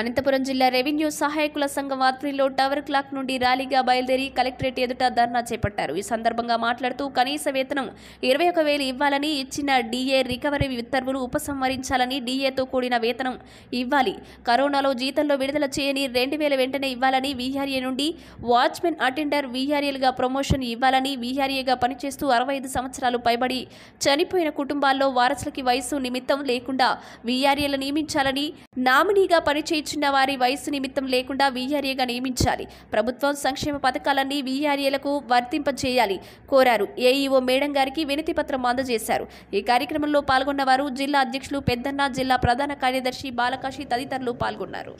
అనంతపురం జిల్లా రెవెన్యూ సహాయకుల సంఘం ఆధ్వర్యంలో టవర్ క్లాక్ నుండి ర్యాలీగా బయలుదేరి కలెక్టరేట్ ఎదుట ధర్నా చేపట్టారు ఈ సందర్భంగా మాట్లాడుతూ కనీస వేతనం ఇరవై ఒక వేలు ఇవ్వాలని ఇచ్చిన డీఏ రికవరీ ఉత్తర్వులు ఉపసంహరించాలని డీఏతో కూడిన వేతనం ఇవ్వాలి కరోనాలో జీతంలో విడుదల చేయని రెండు వేల వెంటనే ఇవ్వాలని వీఆర్ఏ నుండి వాచ్మెన్ అటెండర్ వీఆర్ఏలుగా ప్రమోషన్ ఇవ్వాలని వీఆర్ఏగా పనిచేస్తూ అరవై ఐదు సంవత్సరాలు పైబడి చనిపోయిన కుటుంబాల్లో వారసులకి వయసు నిమిత్తం లేకుండా వీఆర్ఏలు నియమించాలని నామినీగా పనిచేయి చిన్న వారి వయస్సు నిమిత్తం లేకుండా వీఆర్ఏగా నియమించాలి ప్రభుత్వం సంక్షేమ పథకాలన్నీ వీఆర్ఏలకు వర్తింపచేయాలి కోరారు ఏఈఓ మేడం గారికి వినతి పత్రం అందజేశారు ఈ కార్యక్రమంలో పాల్గొన్న వారు జిల్లా అధ్యక్షులు పెద్దన్న జిల్లా ప్రధాన కార్యదర్శి బాలకాశి తదితరులు పాల్గొన్నారు